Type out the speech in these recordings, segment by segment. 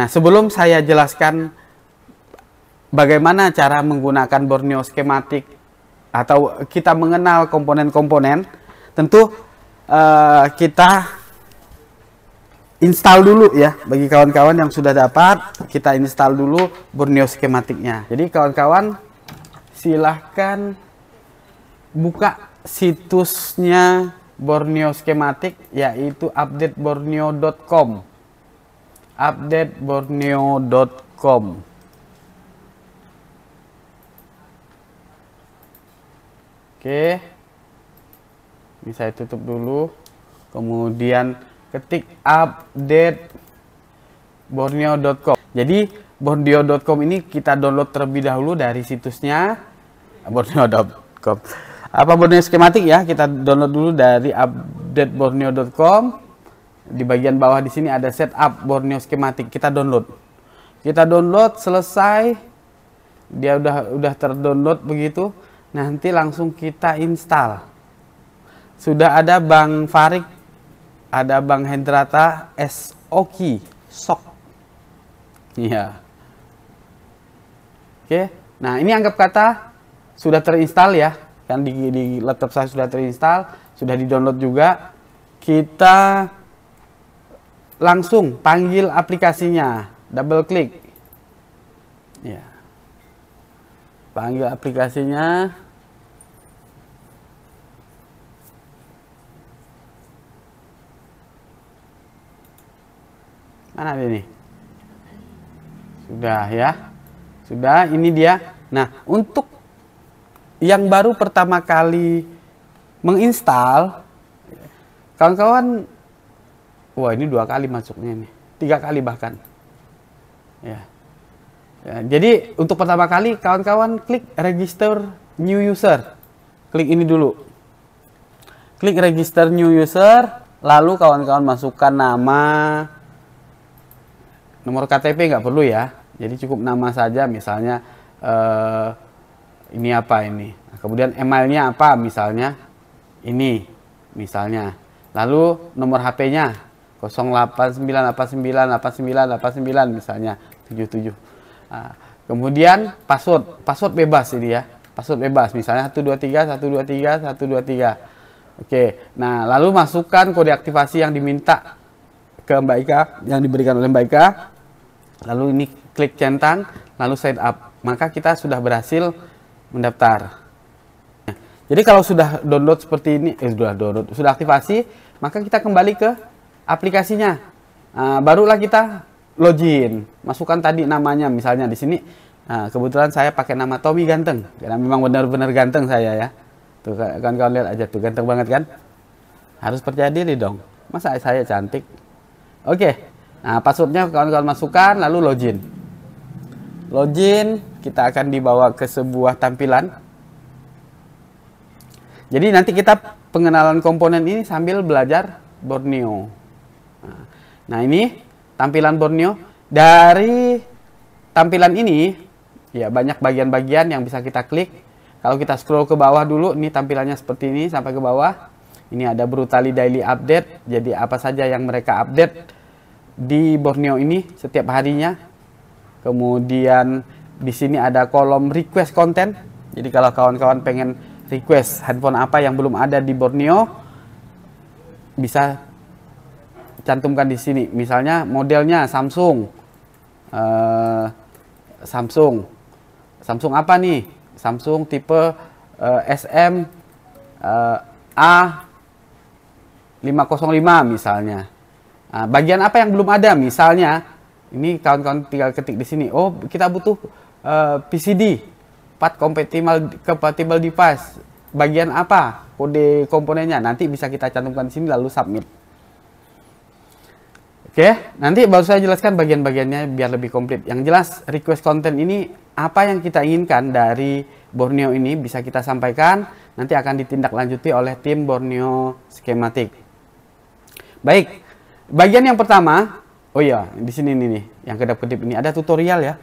Nah, sebelum saya jelaskan bagaimana cara menggunakan Borneo skematik atau kita mengenal komponen-komponen, tentu uh, kita install dulu ya bagi kawan-kawan yang sudah dapat kita install dulu Borneo skematiknya jadi kawan-kawan silahkan buka situsnya Borneo skematik yaitu updateborneo.com update borneo.com Oke. Ini saya tutup dulu. Kemudian ketik update borneo.com. Jadi borneo.com ini kita download terlebih dahulu dari situsnya borneo.com. Apa borneo skematik ya? Kita download dulu dari updateborneo.com di bagian bawah di sini ada setup Borneo skematik kita download kita download selesai dia udah udah terdownload begitu nanti langsung kita install sudah ada Bang Farik ada Bang Hendrata Soki Sok iya oke nah ini anggap kata sudah terinstall ya kan di, di laptop saya sudah terinstall sudah di download juga kita langsung panggil aplikasinya. Double klik. Ya. Panggil aplikasinya. Mana ini? Sudah ya. Sudah, ini dia. Nah, untuk yang baru pertama kali menginstal, kawan-kawan wah ini dua kali masuknya nih tiga kali bahkan ya, ya jadi untuk pertama kali kawan-kawan klik register new user klik ini dulu klik register new user lalu kawan-kawan masukkan nama nomor KTP nggak perlu ya jadi cukup nama saja misalnya eh, ini apa ini nah, kemudian emailnya apa misalnya ini misalnya lalu nomor HP-nya 089 89 misalnya 77 nah, kemudian password password bebas ini ya password bebas misalnya 123 123 123 oke nah lalu masukkan kode aktivasi yang diminta ke Mbak Ika yang diberikan oleh Mbak Ika lalu ini klik centang lalu sign up maka kita sudah berhasil mendaftar jadi kalau sudah download seperti ini eh, sudah download sudah aktivasi maka kita kembali ke aplikasinya. Nah, barulah kita login. Masukkan tadi namanya misalnya di sini. Nah, kebetulan saya pakai nama Tommy Ganteng. Karena memang benar-benar ganteng saya ya. Tuh kan kalian lihat aja tuh ganteng banget kan? Harus percaya diri dong. Masa saya cantik? Oke. Nah, passwordnya kawan-kawan masukkan lalu login. Login, kita akan dibawa ke sebuah tampilan. Jadi nanti kita pengenalan komponen ini sambil belajar Borneo. Nah ini tampilan Borneo. Dari tampilan ini ya banyak bagian-bagian yang bisa kita klik. Kalau kita scroll ke bawah dulu, ini tampilannya seperti ini sampai ke bawah. Ini ada Brutali Daily Update. Jadi apa saja yang mereka update di Borneo ini setiap harinya. Kemudian di sini ada kolom request konten. Jadi kalau kawan-kawan pengen request handphone apa yang belum ada di Borneo, bisa cantumkan di sini. Misalnya modelnya Samsung. Uh, Samsung. Samsung apa nih? Samsung tipe uh, SM uh, A505 misalnya. Nah, bagian apa yang belum ada misalnya ini kawan-kawan tinggal ketik di sini. Oh, kita butuh uh, eh, PCD, part compatible compatible device. Bagian apa? Kode komponennya nanti bisa kita cantumkan di sini lalu submit. Oke, nanti baru saya jelaskan bagian-bagiannya biar lebih komplit. Yang jelas request konten ini apa yang kita inginkan dari Borneo ini bisa kita sampaikan, nanti akan ditindaklanjuti oleh tim Borneo skematik. Baik, bagian yang pertama, oh iya, di sini nih nih, yang kedap-kedip ini ada tutorial ya.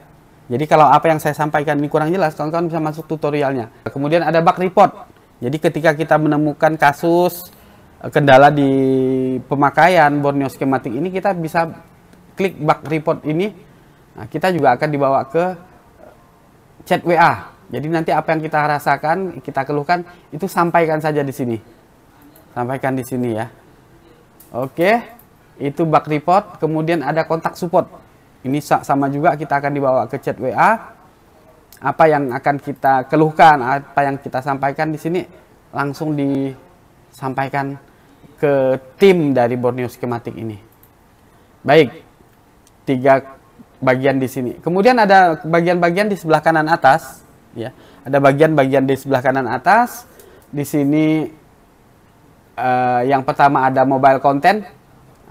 Jadi kalau apa yang saya sampaikan ini kurang jelas, kawan-kawan bisa masuk tutorialnya. Kemudian ada bug report. Jadi ketika kita menemukan kasus Eh, kendala di pemakaian Borneo skematik ini kita bisa klik bug report ini nah, kita juga akan dibawa ke eh, chat WA jadi nanti apa yang kita rasakan kita keluhkan itu sampaikan saja di sini sampaikan di sini ya oke itu bug report kemudian ada kontak support ini sama juga kita akan dibawa ke chat WA apa yang akan kita keluhkan apa yang kita sampaikan di sini langsung disampaikan ke tim dari Borneo Schematic ini. Baik, tiga bagian di sini. Kemudian ada bagian-bagian di sebelah kanan atas, ya. Ada bagian-bagian di sebelah kanan atas. Di sini uh, yang pertama ada mobile content,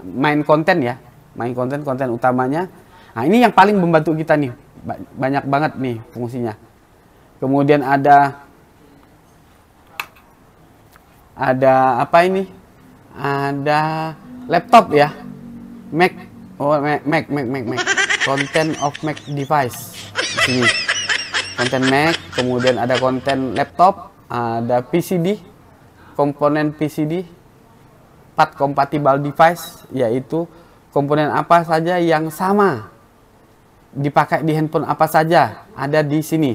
main content ya, main content konten utamanya. Nah ini yang paling membantu kita nih, banyak banget nih fungsinya. Kemudian ada ada apa ini? ada laptop ya Mac oh Mac Mac Mac Mac, Mac. content of Mac device Ini konten Mac kemudian ada konten laptop ada PCD komponen PCD part compatible device yaitu komponen apa saja yang sama dipakai di handphone apa saja ada di sini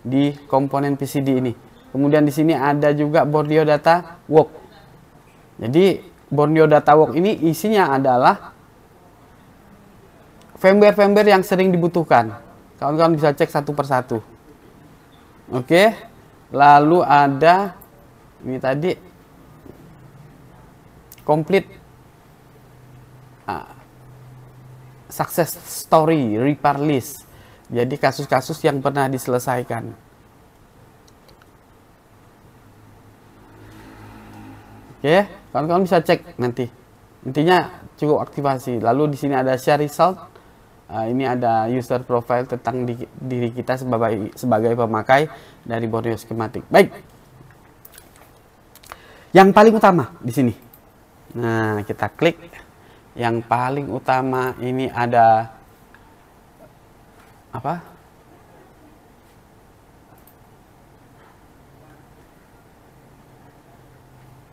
di komponen PCD ini kemudian di sini ada juga bordio data work jadi Borneo Data Walk ini isinya adalah firmware-firmware yang sering dibutuhkan. Kawan-kawan bisa cek satu persatu. Oke, lalu ada ini tadi complete ah. success story repair list. Jadi kasus-kasus yang pernah diselesaikan. Oke. Okay kawan-kawan bisa cek nanti intinya cukup aktivasi lalu di sini ada share result uh, ini ada user profile tentang di, diri kita sebagai sebagai pemakai dari Borneo Schematic baik yang paling utama di sini nah kita klik yang paling utama ini ada apa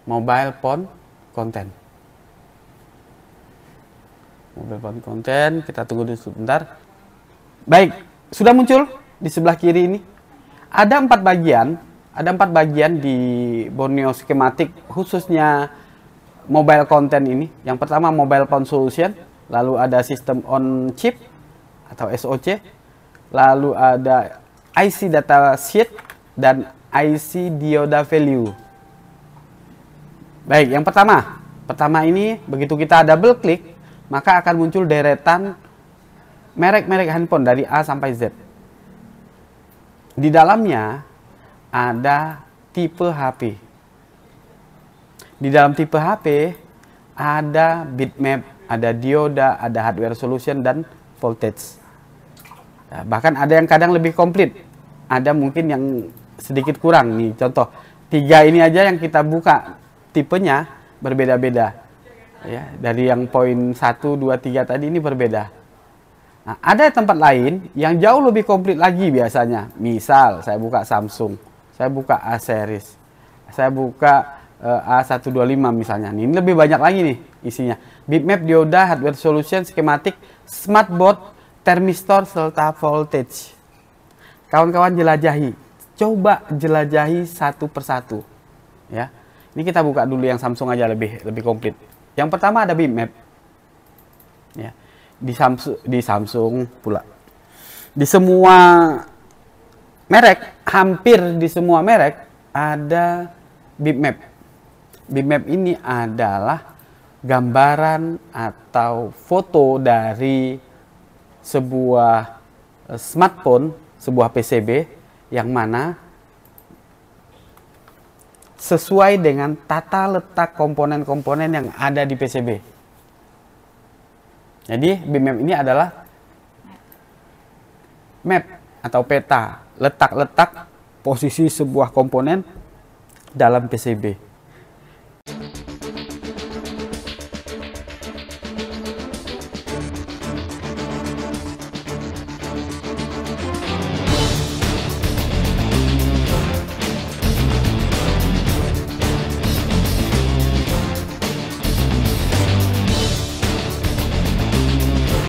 mobile phone content. Mobile phone content, kita tunggu dulu sebentar. Baik, sudah muncul di sebelah kiri ini. Ada empat bagian, ada empat bagian di Borneo skematik khususnya mobile content ini. Yang pertama mobile phone solution, lalu ada sistem on chip atau SOC, lalu ada IC data sheet dan IC dioda value. Baik, yang pertama. Pertama ini begitu kita double klik, maka akan muncul deretan merek-merek handphone dari A sampai Z. Di dalamnya ada tipe HP. Di dalam tipe HP ada bitmap, ada dioda, ada hardware solution dan voltage. Nah, bahkan ada yang kadang lebih komplit. Ada mungkin yang sedikit kurang nih contoh. Tiga ini aja yang kita buka tipenya berbeda-beda. Ya, dari yang poin 1, 2, 3 tadi ini berbeda. Nah, ada tempat lain yang jauh lebih komplit lagi biasanya. Misal saya buka Samsung, saya buka A series, saya buka uh, eh, A125 misalnya. Ini lebih banyak lagi nih isinya. Bitmap dioda, hardware solution, schematic smartboard, thermistor serta voltage. Kawan-kawan jelajahi, coba jelajahi satu persatu. Ya, ini kita buka dulu yang Samsung aja lebih lebih komplit. Yang pertama ada bitmap. Ya. Di Samsung di Samsung pula. Di semua merek, hampir di semua merek ada bitmap. Bitmap ini adalah gambaran atau foto dari sebuah smartphone, sebuah PCB yang mana sesuai dengan tata letak komponen-komponen yang ada di PCB. Jadi BMM ini adalah map atau peta letak-letak posisi sebuah komponen dalam PCB.